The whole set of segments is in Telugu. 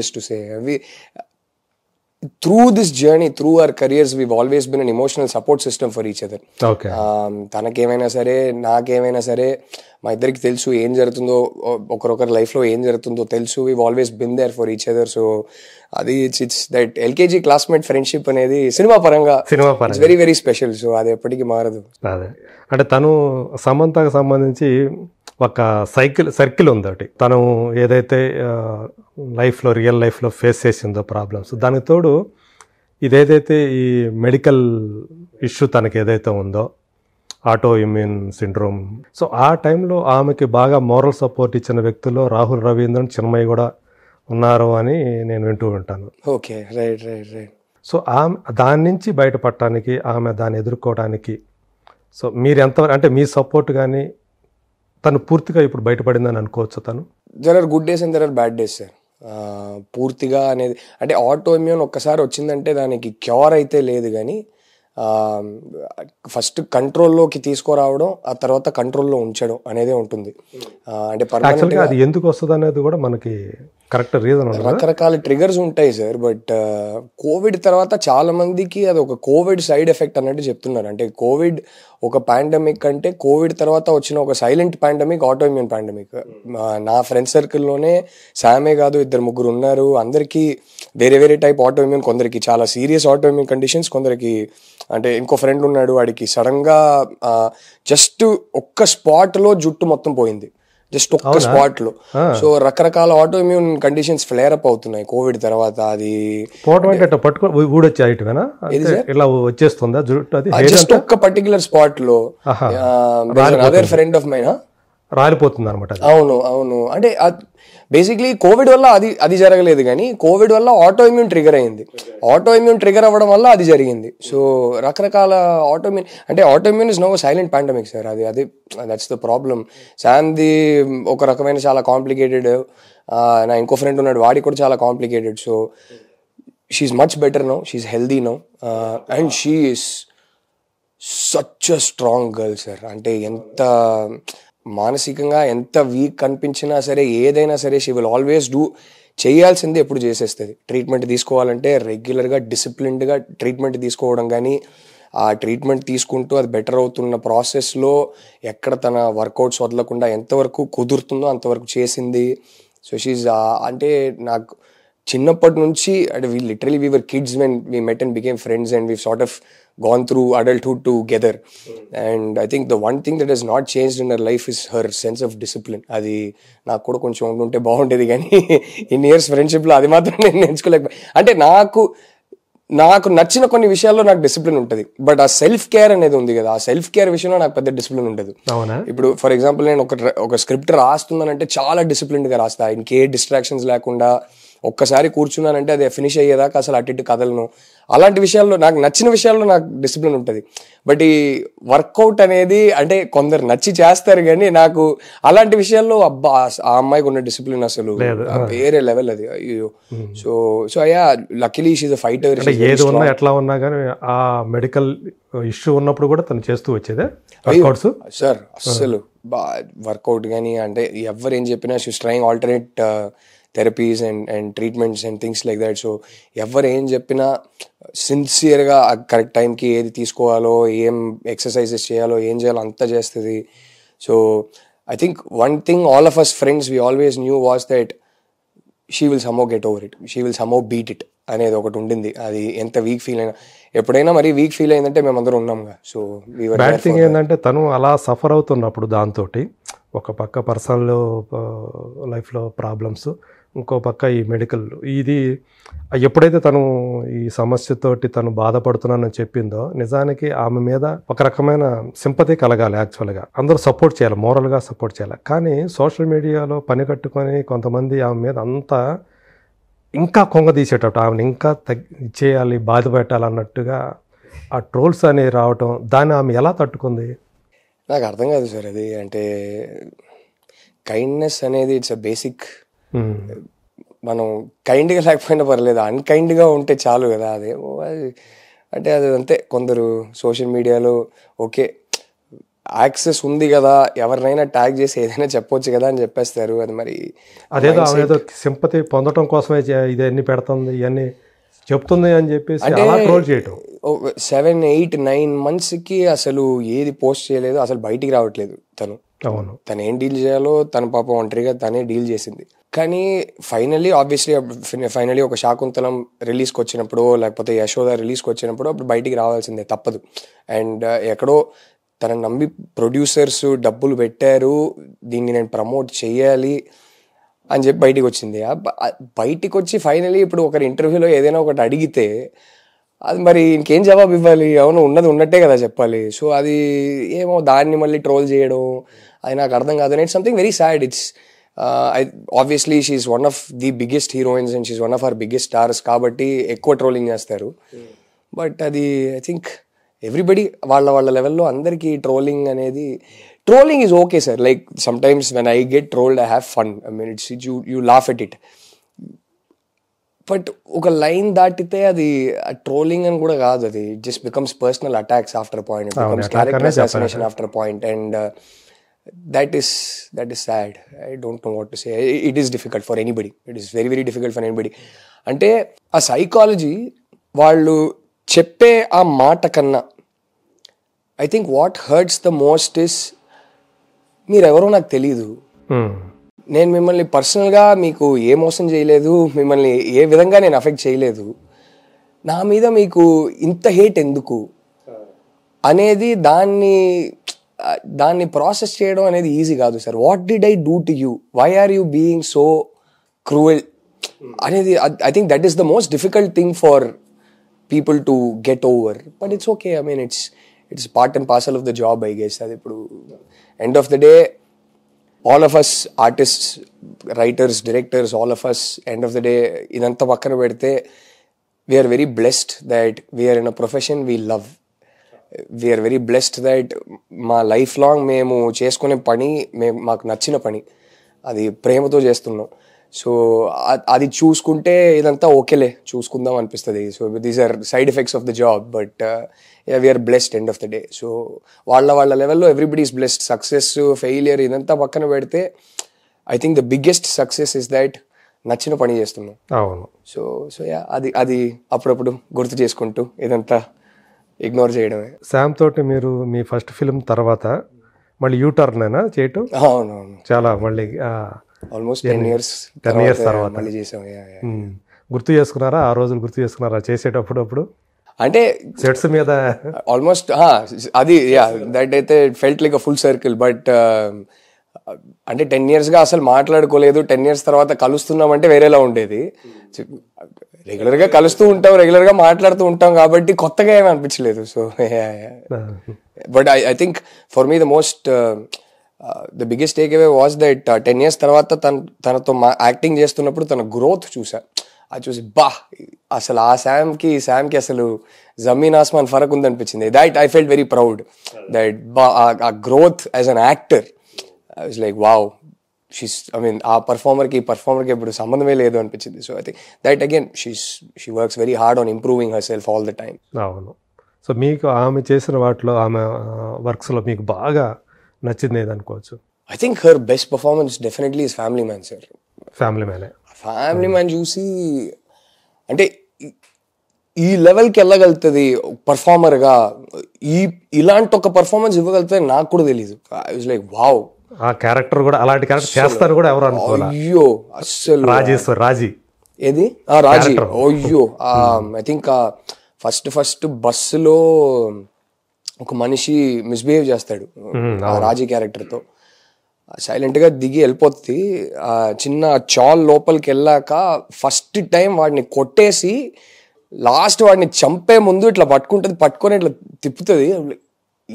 this to say. Through through this journey, through our careers, we've always been an emotional support system for each um, తనకేమైనా సరే నాకేమైనా సరే మా ఇద్దరికి తెలుసు ఏం జరుగుతుందో ఒకరొకరి లైఫ్లో ఏం జరుగుతుందో తెలుసు we always been there for each other so అది it's it's that LKG classmate friendship అనేది సినిమా పరంగా సినిమా పరంగా వెరీ వెరీ స్పెషల్ సో అది ఎప్పటికీ మారదు అంటే తను సమంతకు సంబంధించి ఒక సైకిల్ సర్కిల్ ఉంది ఒకటి తను ఏదైతే లైఫ్లో రియల్ లైఫ్లో ఫేస్ చేసిందో ప్రాబ్లమ్స్ దానికి తోడు ఇదేదైతే ఈ మెడికల్ ఇష్యూ తనకి ఏదైతే ఉందో ఆటో ఇమ్యూన్ సిండ్రోమ్ సో ఆ టైంలో ఆమెకి బాగా మోరల్ సపోర్ట్ ఇచ్చిన వ్యక్తుల్లో రాహుల్ రవీంద్రన్ చిన్మయ్య కూడా ఉన్నారు అని నేను వింటూ ఉంటాను okay right right right so ఆమె దాని నుంచి బయటపడటానికి ఆమె దాన్ని ఎదుర్కోవడానికి సో మీరు ఎంత అంటే మీ సపోర్ట్ కానీ తను పూర్తిగా ఇప్పుడు బయటపడిందని అనుకోవచ్చు తను there are good days and there are bad days sir పూర్తిగా అనేది అంటే ఆటో ఇమ్యూన్ ఒక్కసారి వచ్చిందంటే దానికి క్యూర్ అయితే లేదు కానీ ఫస్ట్ కంట్రోల్లోకి తీసుకురావడం ఆ తర్వాత కంట్రోల్లో ఉంచడం అనేది ఉంటుంది అంటే అది ఎందుకు వస్తుంది అనేది కూడా మనకి కరెక్ట్ రీజన్ రకరకాల ట్రిగర్స్ ఉంటాయి సార్ బట్ కోవిడ్ తర్వాత చాలా మందికి అది ఒక కోవిడ్ సైడ్ ఎఫెక్ట్ అన్నట్టు చెప్తున్నారు అంటే కోవిడ్ ఒక పాండమిక్ అంటే కోవిడ్ తర్వాత వచ్చిన ఒక సైలెంట్ పాండమిక్ ఆటోమ్యూన్ పాండమిక్ నా ఫ్రెండ్ సర్కిల్లోనే శామే కాదు ఇద్దరు ముగ్గురు ఉన్నారు అందరికీ వేరే వేరే టైప్ ఆటోమ్యూన్ కొందరికి చాలా సీరియస్ ఆటోమ్యూన్ కండిషన్స్ కొందరికి అంటే ఇంకో ఫ్రెండ్ ఉన్నాడు వాడికి సడన్గా జస్ట్ ఒక్క స్పాట్లో జుట్టు మొత్తం పోయింది జస్ట్ ఒక్క స్పాట్ లో సో రకరకాల autoimmune conditions flare up అవుతున్నాయి కోవిడ్ తర్వాత అది వచ్చేస్తుందా జస్ట్ ఒక్క పర్టికులర్ స్పాట్ లో అదర్ ఫ్రెండ్ ఆఫ్ మైనా రాలిపోతుంది అనమాట అవును అవును అంటే బేసిక్లీ కోవిడ్ వల్ల అది అది జరగలేదు కానీ కోవిడ్ వల్ల ఆటో ఇమ్యూన్ ట్రిగర్ అయింది ఆటో ఇమ్యూన్ ట్రిగర్ అవ్వడం వల్ల అది జరిగింది సో రకరకాల ఆటో ఇమ్యూన్ అంటే autoimmune is no silent pandemic sir అది అది దట్స్ ద ప్రాబ్లం శాంతి ఒక రకమైన చాలా కాంప్లికేటెడ్ నా ఇంకో ఫ్రెండ్ ఉన్నాడు వాడి కూడా చాలా complicated so she's much better no she's healthy no and she's such a strong girl sir అంటే ఎంత మానసికంగా ఎంత వీక్ కనిపించినా సరే ఏదైనా సరే షీ విల్ ఆల్వేస్ డూ చేయాల్సింది ఎప్పుడు చేసేస్తుంది ట్రీట్మెంట్ తీసుకోవాలంటే రెగ్యులర్గా డిసిప్లిన్డ్గా ట్రీట్మెంట్ తీసుకోవడం కానీ ఆ ట్రీట్మెంట్ తీసుకుంటూ అది బెటర్ అవుతున్న ప్రాసెస్లో ఎక్కడ తన వర్కౌట్స్ వదలకుండా ఎంతవరకు కుదురుతుందో అంతవరకు చేసింది సో షీజ్ అంటే నాకు చిన్నప్పటి నుంచి and we literally we were kids when we met and became friends and we sort of gone through together and I think the one thing that is not changed in our life is her sense of discipline అది నాకు కూడా కొంచెం ఉండుంటే బాగుండేది కానీ ఇన్ ఇయర్స్ ఫ్రెండ్షిప్లో అది మాత్రం నేను నేర్చుకోలేక అంటే నాకు నాకు నచ్చిన కొన్ని విషయాల్లో నాకు డిసిప్లిన్ ఉంటుంది బట్ ఆ సెల్ఫ్ కేర్ అనేది ఉంది కదా ఆ సెల్ఫ్ కేర్ విషయంలో నాకు పెద్ద డిసిప్లిన్ ఉండదు ఇప్పుడు ఫర్ ఎగ్జాంపుల్ నేను ఒక ఒక స్క్రిప్ట్ రాస్తున్నానంటే చాలా డిసిప్లిన్గా రాస్తా ఇంకే డిస్ట్రాక్షన్స్ లేకుండా ఒక్కసారి కూర్చున్నానంటే అది ఫినిష్ అయ్యేదాకా అసలు అటు ఇటు కదలను అలాంటి విషయాల్లో నాకు నచ్చిన విషయాల్లో నాకు డిసిప్లిన్ ఉంటుంది బట్ ఈ వర్కౌట్ అనేది అంటే కొందరు నచ్చి చేస్తారు కానీ నాకు అలాంటి విషయాల్లో అబ్బా ఆ అమ్మాయికి ఉన్న డిసిప్లిన్ అసలు వేరే లెవెల్ అది అయ్యో సో సో అయ్యా లక్లీ షీజ్ ఫైటర్ ఏది ఉన్నా ఎట్లా ఉన్నా కానీ ఆ మెడికల్ ఇష్యూ ఉన్నప్పుడు కూడా తను చేస్తూ వచ్చేదే వర్కౌట్స్ సార్ అసలు వర్కౌట్ కానీ అంటే ఎవరు ఏం చెప్పినా she trying alternate therapies and and treatments and things like that so ఎవరు ఏం చెప్పినా సిన్సియర్గా కరెక్ట్ టైంకి ఏది తీసుకోవాలో ఏం ఎక్సర్సైజెస్ చేయాలో ఏం చేయాలో అంతా చేస్తుంది so I think one thing all of us friends we always knew watch that she will somehow get over it she will somehow beat it అనేది ఒకటి ఉండింది అది ఎంత వీక్ ఫీల్ అయినా ఎప్పుడైనా మరి వీక్ ఫీల్ అయిందంటే మేమందరం ఉన్నాం సో బ్యాడ్ థింగ్ ఏంటంటే తను అలా సఫర్ అవుతున్నప్పుడు దాంతో ఒక పక్క పర్సనల్ లైఫ్లో ప్రాబ్లమ్స్ ఇంకో పక్క ఈ మెడికల్ ఇది ఎప్పుడైతే తను ఈ సమస్యతోటి తను బాధపడుతున్నానని చెప్పిందో నిజానికి ఆమె మీద ఒక రకమైన సింపతి కలగాలి యాక్చువల్గా అందరూ సపోర్ట్ చేయాలి మోరల్గా సపోర్ట్ చేయాలి కానీ సోషల్ మీడియాలో పని కట్టుకొని కొంతమంది ఆమె మీద అంతా ఇంకా కొంగ తీసేటట్టు ఆమెను ఇంకా తగ్గి చేయాలి బాధ పెట్టాలన్నట్టుగా ఆ ట్రోల్స్ అనేవి రావటం దాన్ని ఆమె ఎలా తట్టుకుంది నాకు అర్థం కాదు సార్ అది అంటే కైండ్నెస్ అనేది ఇట్స్ అ బేసిక్ మనం కైండ్గా లేకపోయినా పర్లేదు అన్కైండ్గా ఉంటే చాలు కదా అదే అంటే అది అంతే కొందరు సోషల్ మీడియాలో ఓకే యాక్సెస్ ఉంది కదా ఎవరినైనా ట్యాగ్ చేసి ఏదైనా చెప్పొచ్చు కదా అని చెప్పేస్తారు అది మరి అదేదో సింపతి పొందడం కోసమే ఇదన్నీ పెడుతుంది ఇవన్నీ చెప్తుంది అని చెప్పేసి అలా ట్రోల్ చేయటం సెవెన్ ఎయిట్ నైన్ మంత్స్కి అసలు ఏది పోస్ట్ చేయలేదు అసలు బయటికి రావట్లేదు తను అవును తను ఏం డీల్ చేయాలో తన పాప ఒంటరిగా తనే డీల్ చేసింది కానీ ఫైనల్లీ ఆబ్వియస్లీ ఫైనలీ ఒక శాకుంతలం రిలీజ్కి వచ్చినప్పుడు లేకపోతే యశోద రిలీజ్కి వచ్చినప్పుడు అప్పుడు బయటికి రావాల్సిందే తప్పదు అండ్ uh, ఎక్కడో తనని నమ్మి ప్రొడ్యూసర్స్ డబ్బులు పెట్టారు దీన్ని నేను ప్రమోట్ చేయాలి అని చెప్పి బయటికి వచ్చింది బయటికి వచ్చి ఫైనలీ ఇప్పుడు ఒకరి ఇంటర్వ్యూలో ఏదైనా ఒకటి అడిగితే అది మరి ఇంకేం జవాబు ఇవ్వాలి అవును ఉన్నది ఉన్నట్టే కదా చెప్పాలి సో అది ఏమో దాన్ని మళ్ళీ ట్రోల్ చేయడం అది నాకు అర్థం కాదు and it's something very sad it's I obviously she's one of the biggest heroines and she's one of our biggest stars కాబట్టి ఎక్కువ ట్రోలింగ్ చేస్తారు బట్ అది ఐ థింక్ ఎవ్రీబడి వాళ్ళ వాళ్ళ లెవెల్లో అందరికీ ట్రోలింగ్ అనేది trolling is okay sir like sometimes when I get trolled I have fun I mean it's you you laugh at it but ఒక లైన్ దాటితే అది ట్రోలింగ్ అని కూడా కాదు అది just becomes personal attacks after point becomes after point and that is that is sad I don't know what to say it is difficult for anybody it is very very difficult for anybody అంటే ఆ సైకాలజీ వాళ్ళు చెప్పే ఆ మాట కన్నా I think what hurts the most is మీరెవరో నాకు తెలియదు hmm. నేను మిమ్మల్ని పర్సనల్గా మీకు ఏ మోసం చేయలేదు మిమ్మల్ని ఏ విధంగా నేను అఫెక్ట్ చేయలేదు నా మీద మీకు ఇంత హేట్ ఎందుకు అనేది దాన్ని దాన్ని ప్రాసెస్ చేయడం అనేది ఈజీ కాదు sir what did I do to you why are you being so cruel అనేది I think that is the most difficult thing for people to get over but it's okay I mean it's it's part and parcel of the job I guess అది ఇప్పుడు end of the day all of us artists writers directors all of us end of the day ఇదంతా పక్కన పెడితే we're very blessed that we're in a profession we love we're very blessed that మా లైఫ్ లాంగ్ మేము చేసుకునే పని మేము మాకు నచ్చిన పని అది ప్రేమతో చేస్తున్నాం సో అది చూసుకుంటే ఇదంతా ఓకేలే చూసుకుందాం అనిపిస్తుంది so these are side effects of the job but we're blessed end of the day so వాళ్ళ వాళ్ళ లెవెల్లో everybody is blessed success failure ఇదంతా పక్కన పెడితే I think the biggest success is that నచ్చిన పని చేస్తున్నాం అవును సో సో యా అది అది అప్పుడప్పుడు గుర్తు చేసుకుంటూ ఇదంతా ఇగ్నోర్ చేయడమే శామ్ తోటి మీరు మీ ఫస్ట్ ఫిల్మ్ తర్వాత మళ్ళీ యూటర్న్ అయినా చేయటం అవునవును చాలా మళ్ళీ almost ten years ten years తర్వాత మళ్ళీ చేసాం hmm. గుర్తు చేసుకున్నారా ఆ రోజులు గుర్తు చేసుకున్నారా చేసేటప్పుడప్పుడు అంటే సెట్స్ మీద ఆల్మోస్ట్ అది యా దట్ అయితే felt like a full circle but అంటే టెన్ ఇయర్స్గా అసలు మాట్లాడుకోలేదు టెన్ ఇయర్స్ తర్వాత కలుస్తున్నాం అంటే వేరేలా ఉండేది రెగ్యులర్గా కలుస్తూ ఉంటాం రెగ్యులర్గా మాట్లాడుతూ ఉంటాం కాబట్టి కొత్తగా ఏమీ అనిపించలేదు so but I I think for me the most the biggest takeaway was that ten years తర్వాత తన తనతో మా యాక్టింగ్ చేస్తున్నప్పుడు తన గ్రోత్ చూసా అది చూసి బా అసలు ఆ శామ్కి శామ్కి అసలు జమీన్ ఆస్మాన్ ఫరక్ ఉందనిపించింది that I felt very proud that బా ఆ growth as an actor is like wow she's I mean ఆ పర్ఫార్మర్కి ఈ పర్ఫార్మర్కి ఇప్పుడు సంబంధమే లేదు అనిపించింది so I think that again she's she works very hard on improving herself all the time అవును సో మీకు ఆమె చేసిన వాటిలో ఆమె వర్క్స్లో మీకు బాగా నచ్చింది ఏదనుకోవచ్చు I think her best performance definitely is Family Man sir family Man Family Man చూసి అంటే ఈ లెవెల్కి వెళ్ళగలుగుతుంది పర్ఫార్మర్గా ఈ ఇలాంటి ఒక పర్ఫార్మెన్స్ ఇవ్వగలుగుతుంది నాకు కూడా తెలియదు ఐ వాజ్ లైక్ వావ్ ఆ క్యారెక్టర్ కూడా అలాంటి క్యారెక్టర్ చేస్తారు కూడా ఎవరు అనుకోవాలి అయ్యో అస్సలు రాజేశ్వర్ రాజీ ఏది రాజీ అయ్యో ఐ థింక్ ఫస్ట్ ఫస్ట్ బస్సులో ఒక మనిషి మిస్బిహేవ్ చేస్తాడు ఆ రాజీ క్యారెక్టర్తో సైలెంట్గా దిగి వెళ్ళిపోతుంది ఆ చిన్న చాల్ లోపలికి వెళ్ళాక ఫస్ట్ టైం వాడిని కొట్టేసి లాస్ట్ వాడిని చంపే ముందు ఇట్లా పట్టుకుంటుంది పట్టుకొని ఇట్లా తిప్పుతుంది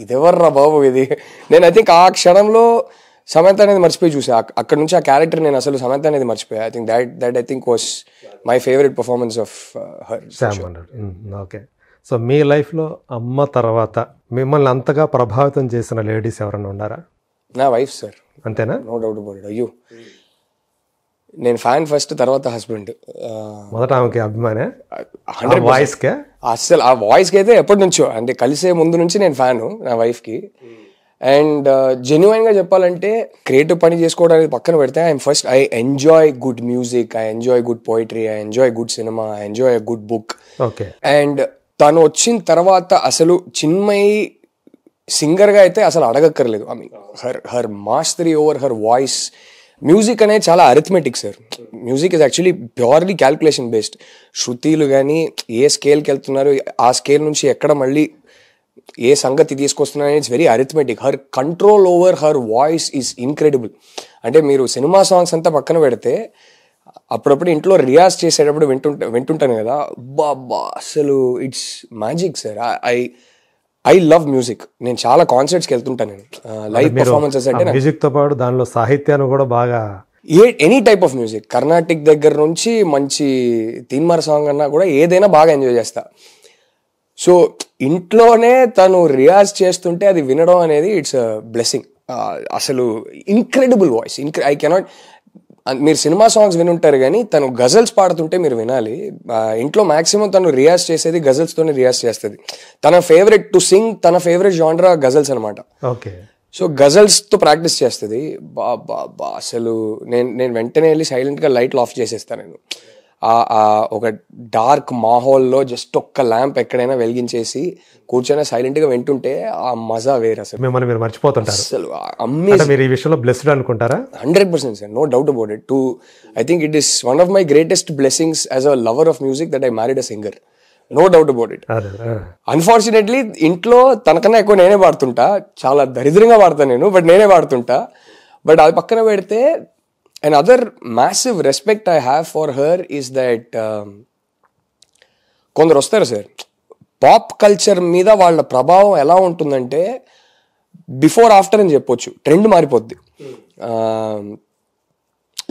ఇదెవర్రా బాబు ఇది నేను ఐ థింక్ ఆ క్షణంలో సమంత అనేది మర్చిపోయి చూసా అక్కడ నుంచి ఆ క్యారెక్టర్ నేను అసలు సమంత అనేది మర్చిపోయా I think that that I think was my favourite performance of her okay so మీ లైఫ్లో అమ్మ తర్వాత మిమ్మల్ని అంతగా ప్రభావితం చేసిన లేడీస్ ఎవరైనా ఉన్నారా నా వైఫ్ సార్ అంతేనా నో డౌట్ అబౌట్ అయ్యో నేను ఫ్యాన్ ఫస్ట్ తర్వాత హస్బెండ్ మొదట ఆమెకి అభిమానే హండ్రెడ్ వాయిస్కే అస్సలు ఆ వాయిస్కి అయితే ఎప్పటి నుంచో అంటే కలిసే ముందు నుంచి నేను ఫ్యాను నా వైఫ్కి అండ్ జెన్యున్గా చెప్పాలంటే క్రియేటివ్ పని చేసుకోవడానికి పక్కన పెడితే I'm first I enjoy good music I enjoy good poetry I enjoy good cinema I enjoy good book okay and తను వచ్చిన తర్వాత అసలు చిన్మయి సింగర్గా అయితే అసలు అడగక్కర్లేదు I mean her her mastery over her voice music అనేది చాలా arithmetic sir music is actually purely calculation based శృతిలు కానీ ఏ స్కేల్కి వెళ్తున్నారు ఆ స్కేల్ నుంచి ఎక్కడ మళ్ళీ ఏ సంగతి తీసుకొస్తున్నారు అనేది very arithmetic her control over her voice is incredible అంటే మీరు సినిమా సాంగ్స్ అంతా పక్కన పెడితే అప్పుడప్పుడు ఇంట్లో రియాజ్ చేసేటప్పుడు వింటుంటా వింటుంటాను కదా బాబా అసలు it's magic sir I I love music నేను చాలా కాన్సర్ట్స్కి వెళ్తుంటాను లైవ్ పర్ఫార్మెన్సెస్ అంటే మ్యూజిక్తో పాటు దానిలో సాహిత్యాన్ని కూడా బాగా ఏ any type of music Carnatic దగ్గర నుంచి మంచి తీన్మార్ సాంగ్ అన్నా కూడా ఏదైనా బాగా ఎంజాయ్ చేస్తా సో ఇంట్లోనే తను రియాజ్ చేస్తుంటే అది వినడం అనేది ఇట్స్ బ్లెస్సింగ్ అసలు ఇన్క్రెడిబుల్ వాయిస్ ఇన్క్రె ఐ కెనాట్ మీరు సినిమా సాంగ్స్ వినుంటారు కానీ తను గజల్స్ పాడుతుంటే మీరు వినాలి ఇంట్లో మాక్సిమం తను రియాజ్ చేసేది గజల్స్తోనే రియాజ్ చేస్తుంది తన ఫేవరెట్ టు సింగ్ తన ఫేవరెట్ జాండ్రా గజల్స్ అనమాట ఓకే సో గజల్స్తో ప్రాక్టీస్ చేస్తుంది బా బా బా అసలు నేను నేను వెంటనే వెళ్ళి సైలెంట్గా లైట్లు ఆఫ్ చేసేస్తాను నేను ఆ ఒక డార్క్ మాహోల్లో జస్ట్ ఒక్క ల్యాంప్ ఎక్కడైనా వెలిగించేసి కూర్చొని సైలెంట్ గా వింటుంటే ఆ మజా వేరు అసలు మిమ్మల్ని మీరు మర్చిపోతుంటారు అసలు మీరు ఈ విషయంలో బ్లెస్డ్ అనుకుంటారా hundred percent sir no doubt about it too I think it is one of my greatest blessings as a lover of music that I married a singer no doubt about it unfortunately ఇంట్లో తనకన్నా ఎక్కువ నేనే పాడుతుంటా చాలా దరిద్రంగా పాడతాను నేను బట్ నేనే పాడుతుంటా బట్ అది పక్కన పెడితే other massive respect I have for her is that కొందరు వస్తారు సార్ పాప్ కల్చర్ మీద వాళ్ళ ప్రభావం ఎలా ఉంటుందంటే బిఫోర్ ఆఫ్టర్ అని చెప్పొచ్చు ట్రెండ్ మారిపోద్ది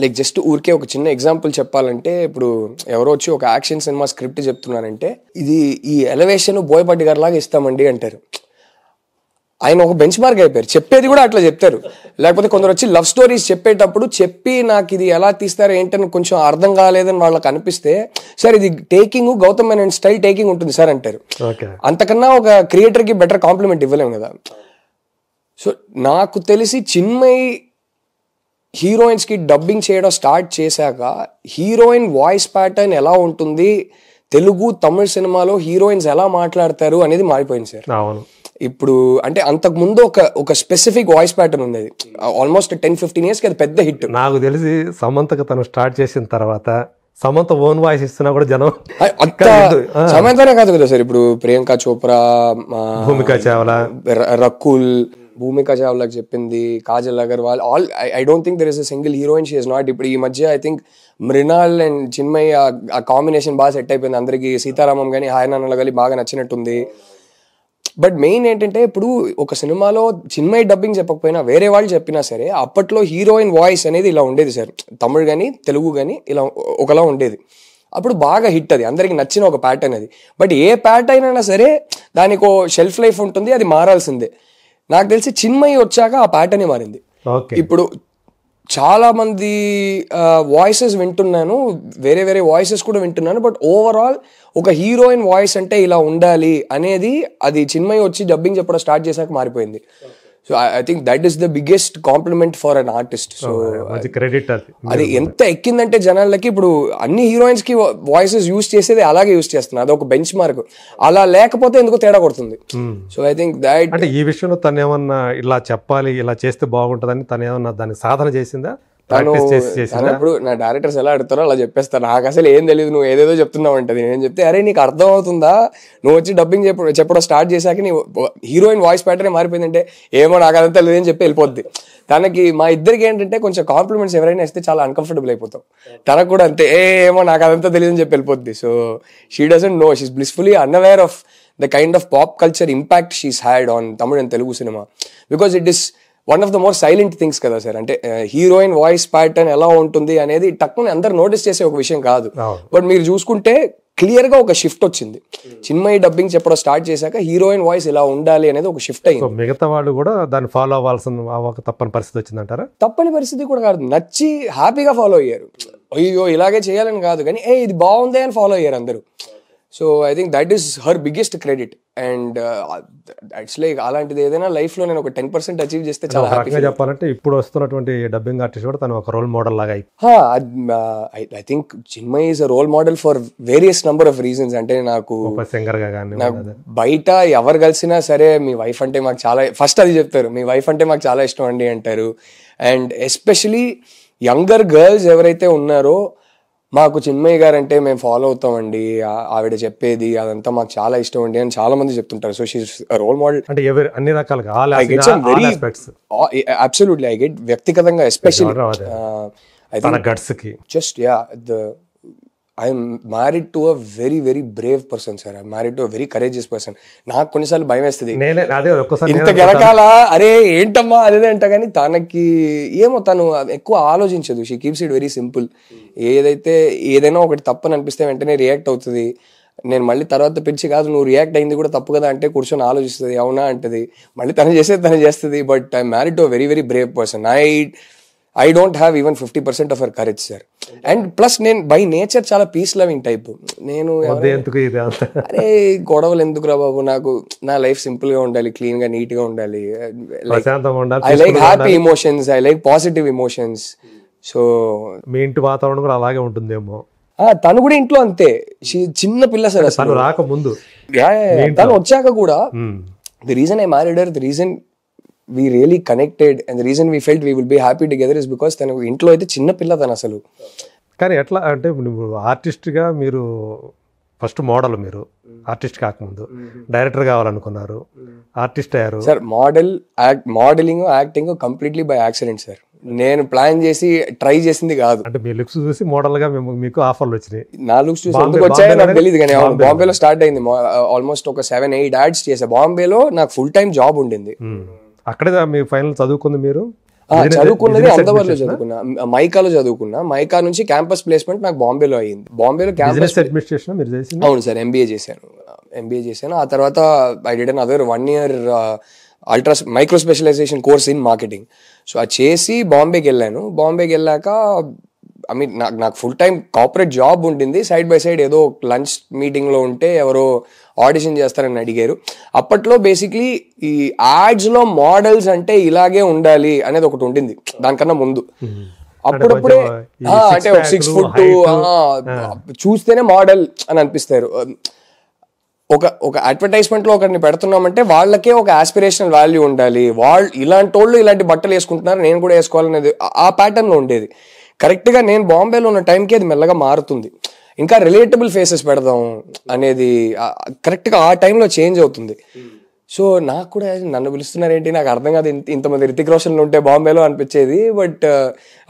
లైక్ um, జస్ట్ ఊరికే ఒక చిన్న ఎగ్జాంపుల్ చెప్పాలంటే ఇప్పుడు ఎవరో వచ్చి ఒక యాక్షన్ సినిమా స్క్రిప్ట్ చెప్తున్నారంటే ఇది ఈ ఎలివేషన్ బోయపాటి గారి లాగా ఇస్తామండి అంటారు ఆయన ఒక బెంచ్ మార్క్ అయిపోయారు చెప్పేది కూడా అట్లా చెప్తారు లేకపోతే కొందరు వచ్చి లవ్ స్టోరీస్ చెప్పేటప్పుడు చెప్పి నాకు ఇది ఎలా తీస్తారు ఏంటని కొంచెం అర్థం కాలేదని వాళ్ళకి అనిపిస్తే సార్ ఇది taking Gautham and style taking ఉంటుంది సార్ అంటారు అంతకన్నా ఒక క్రియేటర్కి బెటర్ కాంప్లిమెంట్ ఇవ్వలేము కదా సో నాకు తెలిసి చిన్మయ్ హీరోయిన్స్కి డబ్బింగ్ చేయడం స్టార్ట్ చేశాక హీరోయిన్ వాయిస్ ప్యాటర్న్ ఎలా ఉంటుంది తెలుగు తమిళ సినిమాలో హీరోయిన్స్ ఎలా మాట్లాడతారు అనేది మారిపోయింది సార్ అవును ఇప్పుడు అంటే అంతకు ముందు ఒక ఒక స్పెసిఫిక్ వాయిస్ ప్యాటర్న్ ఉంది ఆల్మోస్ట్ టెన్ ఫిఫ్టీన్ ఇయర్స్ అది పెద్ద హిట్ నాకు తెలిసి సమంతకు తను స్టార్ట్ చేసిన తర్వాత సమంత ఓన్ వాయిస్ ఇస్తున్నా కూడా జనం సమంతనే కాదు కదా సార్ ఇప్పుడు ప్రియాంక చోప్రా భూమిక చావ్లా రకుల్ భూమిక చావ్లాకి చెప్పింది Kajal Aggarwal all I don't think there is a single heroine she's not ఇప్పుడు ఈ మధ్య I think Mrunal and Chinmayi ఆ కాంబినేషన్ బాగా సెట్ అయిపోయింది అందరికీ సీతారామం కానీ హాయనాన్నలు కానీ బాగా నచ్చినట్టుంది బట్ మెయిన్ ఏంటంటే ఇప్పుడు ఒక సినిమాలో చిన్మయ్య డబ్బింగ్ చెప్పకపోయినా వేరే వాళ్ళు చెప్పినా సరే అప్పట్లో హీరోయిన్ వాయిస్ అనేది ఇలా ఉండేది సార్ తమిళ్ కానీ తెలుగు కానీ ఇలా ఒకలా ఉండేది అప్పుడు బాగా హిట్ అది అందరికి నచ్చిన ఒక ప్యాటర్న్ అది బట్ ఏ ప్యాటర్న్ అయినా సరే దానికి షెల్ఫ్ లైఫ్ ఉంటుంది అది మారాల్సిందే నాకు తెలిసి చిన్మయి వచ్చాక ఆ ప్యాటర్నే మారింది ఇప్పుడు చాలామంది వాయిసెస్ వింటున్నాను వేరే వేరే వాయిసెస్ కూడా వింటున్నాను బట్ ఓవరాల్ ఒక హీరోయిన్ వాయిస్ అంటే ఇలా ఉండాలి అనేది అది చిన్మయ్య వచ్చి డబ్బింగ్ చెప్పడం స్టార్ట్ చేశాక మారిపోయింది so I think that is the biggest compliment for an artist so credit అది ఎంత ఎక్కిందంటే జనాలకి ఇప్పుడు అన్ని హీరోయిన్స్ కి వాయిసెస్ యూస్ చేసేది అలాగే యూస్ చేస్తున్నారు అది ఒక బెంచ్ మార్క్ అలా లేకపోతే ఎందుకు తేడా కొడుతుంది సో ఐ థింక్ దాట్ అంటే ఈ విషయంలో తను ఏమన్నా ఇలా చెప్పాలి ఇలా చేస్తే బాగుంటుందని తను ఏమన్నా దాన్ని సాధన చేసిందా ఇప్పుడు నా డైరెక్టర్స్ ఎలా అడుగుతారో అలా చెప్పేస్తారు నాకు అసలు ఏం తెలియదు నువ్వు ఏదేదో చెప్తున్నావు అంటే నేను చెప్తే అరే నీకు అర్థం అవుతుందా నువ్వు వచ్చి డబ్బింగ్ చెప్పు చెప్పడం స్టార్ట్ చేశాక నీ హీరోయిన్ వాయిస్ ప్యాటర్నే మారిపోయిందంటే ఏమో నాకు అదంతా లేదని చెప్పి వెళ్ళిపోద్ది తనకి మా ఇద్దరికి ఏంటంటే కొంచెం కాంప్లిమెంట్స్ ఎవరైనా ఇస్తే చాలా అన్కంఫర్టబుల్ అయిపోతాం తనకు కూడా అంతే ఏమో నాకు అదంతా తెలియదు అని చెప్పి వెళ్ళిపోద్ది so she doesn't know she's blissfully unaware of the kind of pop culture impact she's had on Tamil and Telugu cinema because it is one of the more silent things కదా సార్ అంటే హీరోయిన్ వాయిస్ ప్యాటర్న్ ఎలా ఉంటుంది అనేది తక్కువ అందరు నోటీస్ చేసే ఒక విషయం కాదు బట్ మీరు చూసుకుంటే క్లియర్ గా ఒక షిఫ్ట్ వచ్చింది చిన్మయ్య డబ్బింగ్ చెప్పడం స్టార్ట్ చేశాక హీరోయిన్ వాయిస్ ఇలా ఉండాలి అనేది ఒక షిఫ్ట్ అయింది మిగతా వాళ్ళు కూడా దాన్ని ఫాలో అవ్వాల్సిన తప్పని పరిస్థితి వచ్చిందంటారా తప్పని పరిస్థితి కూడా కాదు నచ్చి హ్యాపీగా ఫాలో అయ్యారు అయ్యో ఇలాగే చేయాలని కాదు కానీ ఏ ఇది బాగుంది అని ఫాలో అయ్యారు అందరూ so I think that is her biggest credit and that's like అలాంటిది ఏదైనా లైఫ్లో నేను ఒక టెన్ పర్సెంట్ అచీవ్ చేస్తే చాలా హ్యాపీగా చెప్పాలంటే ఇప్పుడు వస్తున్నటువంటి డబ్బింగ్ ఆర్టిస్ట్ కూడా తను ఒక రోల్ మోడల్ లాగా I think Chinmayi is a role model for various number of reasons అంటే నాకు సింగర్ గా కానీ బయట ఎవరు కలిసినా సరే మీ వైఫ్ అంటే మాకు చాలా ఫస్ట్ అది చెప్తారు మీ వైఫ్ అంటే మాకు చాలా ఇష్టం అండి అంటారు అండ్ ఎస్పెషలీ యంగర్ గర్ల్స్ ఎవరైతే ఉన్నారో మాకు చిన్మయ్య గారు అంటే మేము ఫాలో అవుతామండి ఆ- ఆవిడ చెప్పేది అదంతా మాకు చాలా ఇష్టం అండి అని చాలా మంది చెప్తుంటారు సో షీ రోల్ మోడల్ అంటే ఎవరు అన్ని రకాలుగా I get some very get వ్యక్తిగతంగా ఎస్పెషల్ గట్స్ uh, కి just ya the I'm married to a very very brave person sir I married to very courageous person నాకు కొన్నిసార్లు భయం వేస్తుంది ఇంత గెలకాల అరే ఏంటమ్మా అదే అంట కానీ తనకి ఏమో తను ఎక్కువ ఆలోచించదు she keeps it very simple ఏదైతే ఏదైనా ఒకటి తప్పని అనిపిస్తే వెంటనే రియాక్ట్ అవుతుంది నేను మళ్ళీ తర్వాత పిలిచి కాదు నువ్వు రియాక్ట్ అయింది కూడా తప్పు కదా అంటే కూర్చొని ఆలోచిస్తుంది అవునా అంటది మళ్ళీ తను చేసేది తను చేస్తుంది but I married to very very brave person I I don't have even fifty percent of your courage sir and plus నేను బై నేచర్ చాలా పీస్ లవింగ్ టైప్ నేను అరే గొడవలు ఎందుకు రా బాబు నాకు నా లైఫ్ సింపుల్ గా ఉండాలి క్లీన్ గా నీట్ గా ఉండాలి I like happy emotions I like positive emotions so మీ ఇంటి వాతావరణం కూడా అలాగే ఉంటుందేమో తను కూడా ఇంట్లో అంతే చిన్న పిల్ల సార్ రాకముందు తను వచ్చాక కూడా the reason I married her the reason we really connected and reason we felt we will be happy together is because తన ఇంట్లో అయితే చిన్న పిల్ల తను అసలు కానీ ఎట్లా అంటే ఆర్టిస్ట్గా మీరు ఫస్ట్ మోడల్ మీరు ఆర్టిస్ట్ కాకముందు డైరెక్టర్ కావాలనుకున్నారు ఆర్టిస్ట్ అయ్యారు sir model act modeling acting completely by accident sir నేను ప్లాన్ చేసి ట్రై చేసింది కాదు అంటే మీ లుక్స్ చూసి మోడల్ గా మీకు ఆఫర్లు వచ్చినాయి నా లుక్స్ చూసి ఎందుకు వచ్చాయో నాకు తెలియదు కానీ బాంబేలో స్టార్ట్ అయింది ఆల్మోస్ట్ ఒక సెవెన్ ఎయిట్ యాడ్స్ చేసా బాంబేలో నాకు ఫుల్ టైం జాబ్ ఉండింది అక్కడే మీ ఫైనల్ చదువుకుంది మీరు చదువుకున్నది అహ్మదాబాద్ లో చదువుకున్నా మైకాలో చదువుకున్నా మైకా నుంచి క్యాంపస్ ప్లేస్మెంట్ నాకు బాంబేలో అయింది బాంబేలో క్యాంపస్ అడ్మినిస్ట్రేషన్ అవును సార్ ఎంబీఏ చేశాను ఎంబీఏ చేశాను ఆ తర్వాత I did other one year ultra micro specialization course in marketing so అది చేసి బాంబేకి వెళ్ళాను బాంబేకి వెళ్ళాక ఐ మీన్ నాకు నాకు ఫుల్ టైం కార్పొరేట్ జాబ్ ఉంటుంది సైడ్ బై సైడ్ ఏదో లంచ్ మీటింగ్లో ఉంటే ఎవరో ఆడిషన్ చేస్తారని అడిగారు అప్పట్లో బేసిక్లీ ఈ యాడ్స్లో మోడల్స్ అంటే ఇలాగే ఉండాలి అనేది ఒకటి ఉండింది దానికన్నా ముందు అప్పుడప్పుడే అంటే ఒక సిక్స్ ఫుట్ చూస్తేనే మోడల్ అని అనిపిస్తారు ఒక ఒక అడ్వర్టైజ్మెంట్ లో ఒకరిని పెడుతున్నామంటే వాళ్ళకే ఒక ఆస్పిరేషనల్ వాల్యూ ఉండాలి వాళ్ళు ఇలాంటి వాళ్ళు ఇలాంటి బట్టలు వేసుకుంటున్నారు నేను కూడా వేసుకోవాలనేది ఆ లో ఉండేది కరెక్ట్గా నేను బాంబేలో ఉన్న టైంకి అది మెల్లగా మారుతుంది ఇంకా రిలేటబుల్ ఫేసెస్ పెడదాం అనేది కరెక్ట్గా ఆ టైంలో చేంజ్ అవుతుంది సో నాకు కూడా నన్ను పిలుస్తున్నారేంటి నాకు అర్థం కాదు ఇంతమంది రితిక్ రోషన్లు ఉంటే బాంబేలో అనిపించేది బట్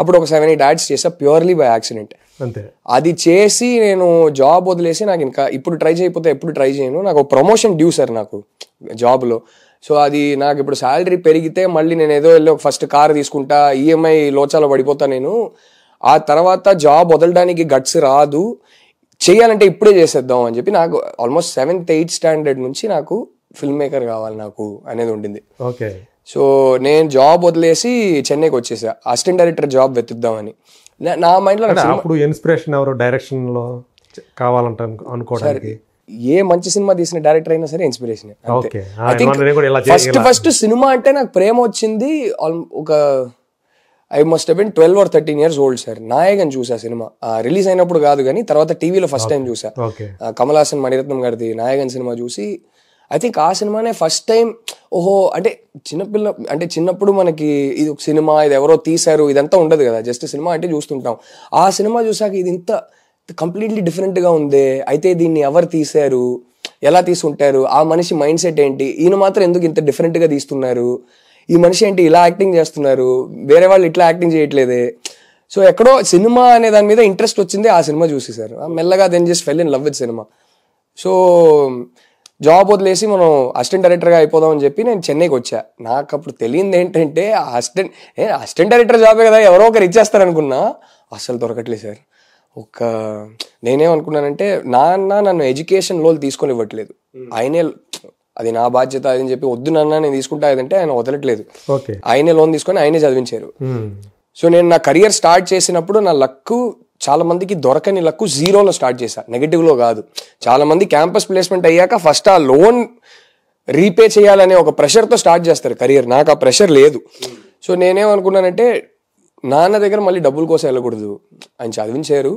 అప్పుడు ఒక సెవెన్ ఎయిట్ యాడ్స్ చేసా ప్యూర్లీ బై యాక్సిడెంట్ అంతే అది చేసి నేను జాబ్ వదిలేసి నాకు ఇంకా ఇప్పుడు ట్రై చేయకపోతే ఎప్పుడు ట్రై చేయను నాకు ప్రమోషన్ డ్యూ సార్ నాకు జాబ్లో సో అది నాకు ఇప్పుడు శాలరీ పెరిగితే మళ్ళీ నేను ఏదో వెళ్ళి ఒక ఫస్ట్ కార్ తీసుకుంటా ఈఎంఐ e లోచాలో పడిపోతా నేను ఆ తర్వాత జాబ్ వదలడానికి గట్స్ రాదు చేయాలంటే ఇప్పుడే చేసేద్దాం అని చెప్పి నాకు ఆల్మోస్ట్ సెవెంత్ ఎయిత్ స్టాండర్డ్ నుంచి నాకు ఫిల్మ్ మేకర్ కావాలి నాకు అనేది ఉండింది ఓకే సో నేను జాబ్ వదిలేసి చెన్నైకి వచ్చేసా అసిస్టెంట్ డైరెక్టర్ జాబ్ వెతుద్దామని నా మైండ్ అప్పుడు ఇన్స్పిరేషన్ ఎవరు లో కావాలంట అనుకోవడానికి ఏ మంచి సినిమా తీసిన డైరెక్టర్ అయినా సరే ఇన్స్పిరేషన్ ఫస్ట్ ఫస్ట్ సినిమా అంటే నాకు ప్రేమ వచ్చింది ఒక I must been twelve or thirteen years old sir నాయకని చూసా సినిమా రిలీజ్ అయినప్పుడు కాదు కానీ తర్వాత టీవీలో ఫస్ట్ టైం చూసా కమల్ హాసన్ మణిరత్నం గారిది నాయకన్ సినిమా చూసి ఐ థింక్ ఆ సినిమానే ఫస్ట్ టైం ఓహో అంటే చిన్నపిల్ల అంటే చిన్నప్పుడు మనకి ఇది ఒక సినిమా ఇది ఎవరో తీశారు ఇదంతా ఉండదు కదా జస్ట్ సినిమా అంటే చూస్తుంటాం ఆ సినిమా చూసాక ఇది ఇంత కంప్లీట్లీ డిఫరెంట్గా ఉందే అయితే దీన్ని ఎవరు తీశారు ఎలా తీసుకుంటారు ఆ మనిషి మైండ్ సెట్ ఏంటి ఈయన మాత్రం ఎందుకు ఇంత డిఫరెంట్గా తీస్తున్నారు ఈ మనిషి ఏంటి ఇలా యాక్టింగ్ చేస్తున్నారు వేరే వాళ్ళు ఇట్లా యాక్టింగ్ చేయట్లేదే సో ఎక్కడో సినిమా అనే దాని మీద ఇంట్రెస్ట్ వచ్చింది ఆ సినిమా చూసి సార్ మెల్లగా then just fell in love with సినిమా సో జాబ్ వదిలేసి మనం అసిస్టెంట్ డైరెక్టర్గా అయిపోదాం అని చెప్పి నేను చెన్నైకి వచ్చా నాకు అప్పుడు తెలియంది ఏంటంటే అసిస్టెంట్ అసిస్టెంట్ డైరెక్టర్ జాబే కదా ఎవరో ఒకరు ఇచ్చేస్తారనుకున్నా అస్సలు దొరకట్లేదు సార్ ఒక నేనేమనుకున్నానంటే నాన్న నన్ను ఎడ్యుకేషన్ లోన్ తీసుకొని ఇవ్వట్లేదు ఆయనే అది నా బాధ్యత అని చెప్పి వద్దు నాన్న నేను తీసుకుంటా ఏదంటే ఆయన వదలట్లేదు ఆయనే లోన్ తీసుకొని ఆయనే చదివించారు hmm. సో నేను నా కెరియర్ స్టార్ట్ చేసినప్పుడు నా లక్ చాలా మందికి దొరకని లక్కు జీరోలో స్టార్ట్ చేశా లో కాదు చాలా మంది క్యాంపస్ ప్లేస్మెంట్ అయ్యాక ఫస్ట్ ఆ లోన్ రీపే చేయాలనే ఒక ప్రెషర్ తో స్టార్ట్ చేస్తారు కెరియర్ నాకు ఆ ప్రెషర్ లేదు hmm. సో నేనేమనుకున్నానంటే నాన్న దగ్గర మళ్ళీ డబ్బుల కోసం వెళ్ళకూడదు ఆయన చదివించారు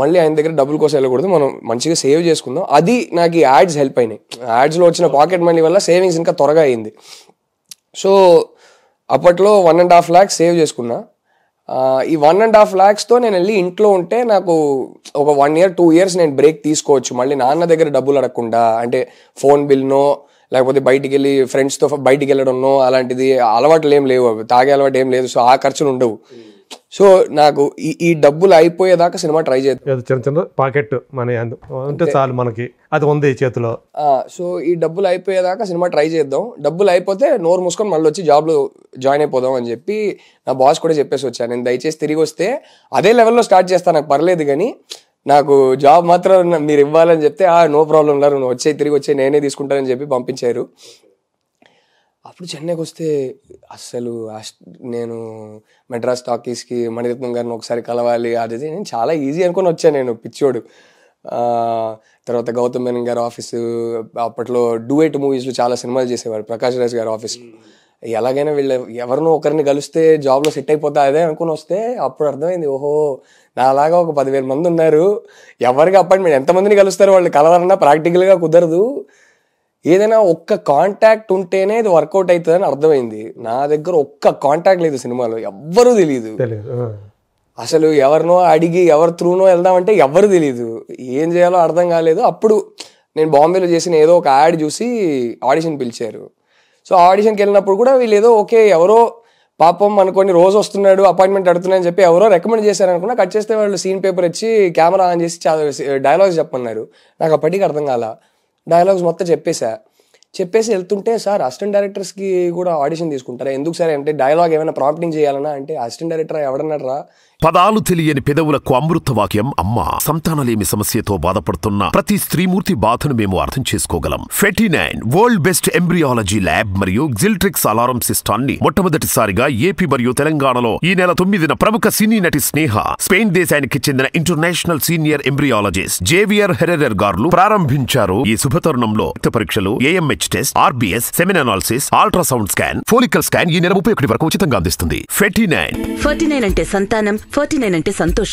మళ్ళీ ఆయన దగ్గర డబ్బుల కోసం వెళ్ళకూడదు మనం మంచిగా సేవ్ చేసుకుందాం అది నాకు ఈ యాడ్స్ హెల్ప్ అయినాయి యాడ్స్లో వచ్చిన పాకెట్ మనీ వల్ల సేవింగ్స్ ఇంకా త్వరగా అయింది సో అప్పట్లో one and half lakhs save చేసుకున్నా ఈ వన్ అండ్ హాఫ్ ల్యాక్స్తో నేను వెళ్ళి ఇంట్లో ఉంటే నాకు ఒక వన్ ఇయర్ టూ ఇయర్స్ నేను బ్రేక్ తీసుకోవచ్చు మళ్ళీ నాన్న దగ్గర డబ్బులు అడగకుండా అంటే ఫోన్ బిల్నో లేకపోతే బయటికి వెళ్ళి ఫ్రెండ్స్తో బయటికి వెళ్ళడంనో అలాంటిది అలవాట్లు ఏం లేవు తాగే అలవాటు ఏం లేదు సో ఆ ఖర్చులు ఉండవు సో నాకు ఈ ఈ డబ్బులు అయిపోయేదాకా సినిమా ట్రై చేద్దాం చిన్న చిన్న పాకెట్ మనీ అంటే చాలు మనకి అది ఉంది చేతిలో సో ఈ డబ్బులు అయిపోయేదాకా సినిమా ట్రై చేద్దాం డబ్బులు అయిపోతే నోరు మూసుకొని మళ్ళీ వచ్చి జాబ్లో జాయిన్ అయిపోదాం అని చెప్పి నా బాస్ కూడా చెప్పేసి వచ్చాను నేను దయచేసి తిరిగి వస్తే అదే లెవెల్లో స్టార్ట్ చేస్తాను నాకు పర్లేదు కానీ నాకు జాబ్ మాత్రం మీరు ఇవ్వాలని చెప్తే ఆ నో ప్రాబ్లం లేరు నువ్వు వచ్చే తిరిగి వచ్చే నేనే తీసుకుంటానని చెప్పి పంపించారు అప్పుడు చెన్నైకి వస్తే అస్సలు నేను మెడ్రాస్ టాకీస్కి మణిరత్నం గారిని ఒకసారి కలవాలి అది నేను చాలా ఈజీ అనుకుని వచ్చాను నేను పిచ్చోడు తర్వాత గౌతమ్ మేనన్ గారి ఆఫీసు అప్పట్లో డూఎట్ మూవీస్లో చాలా సినిమాలు చేసేవారు ప్రకాష్ రాజ్ గారి ఆఫీస్ ఎలాగైనా వీళ్ళు ఎవరినో ఒకరిని కలిస్తే జాబ్లో సెట్ అయిపోతా అదే అనుకుని వస్తే అప్పుడు అర్థమైంది ఓహో నాలాగా ఒక పదివేల మంది ఉన్నారు ఎవరికి అపాయింట్మెంట్ ఎంతమందిని కలుస్తారు వాళ్ళు కలవాలన్నా ప్రాక్టికల్గా కుదరదు ఏదైనా ఒక్క కాంటాక్ట్ ఉంటేనే ఇది వర్కౌట్ అవుతుందని అర్థమైంది నా దగ్గర ఒక్క కాంటాక్ట్ లేదు సినిమాలో ఎవ్వరూ తెలియదు అసలు ఎవరినో అడిగి ఎవరి త్రూనో వెళ్దామంటే ఎవరు తెలియదు ఏం చేయాలో అర్థం కాలేదు అప్పుడు నేను బాంబేలో చేసిన ఏదో ఒక యాడ్ చూసి ఆడిషన్ పిలిచారు సో ఆడిషన్కి వెళ్ళినప్పుడు కూడా వీళ్ళు ఏదో ఓకే ఎవరో పాపం అనుకోని రోజు వస్తున్నాడు అపాయింట్మెంట్ అడుగుతున్నాయని చెప్పి ఎవరో రికమెండ్ చేశారు అనుకున్నా కట్ చేస్తే వాళ్ళు సీన్ పేపర్ ఇచ్చి కెమెరా ఆన్ చేసి డైలాగ్స్ చెప్పన్నారు నాకు అప్పటికి అర్థం కాలా డైలాగ్స్ మొత్తం చెప్పేసా చెప్పేసి వెళ్తుంటే సార్ అసిస్టెంట్ డైరెక్టర్స్కి కూడా ఆడిషన్ తీసుకుంటారా ఎందుకు సార్ అంటే డైలాగ్ ఏమైనా ప్రాంప్టింగ్ చేయాలన్నా అంటే అసిస్టెంట్ డైరెక్టర్ ఎవడన్నాడు రా పదాలు తెలియని పెదవులకు వాక్యం అమ్మ సంతానలేమి సమస్యతో బాధపడుతున్న ప్రతి స్త్రీమూర్తి బాధను మేము అర్థం చేసుకోగలం ఫెటినైన్ వరల్డ్ బెస్ట్ ఎంబ్రియాలజీ ల్యాబ్ మరియు జిల్ట్రిక్స్ అలారం సిస్టాన్ని మొట్టమొదటిసారిగా ఏపీ మరియు తెలంగాణలో ఈ నెల తొమ్మిదిన ప్రముఖ సినీ నటి స్నేహ స్పెయిన్ దేశానికి చెందిన international senior embryologist Javier Herrera గారు ప్రారంభించారు ఈ శుభతరుణంలో రక్త పరీక్షలు AMH test RBS semen analysis ultrasound scan follicle scan ఈ నెల ముప్పై ఒకటి వరకు ఉచితంగా అందిస్తుంది ఫెటినైన్ ఫెటినైన్ అంటే సంతానం ఫార్టీ నైన్ అంటే సంతోష్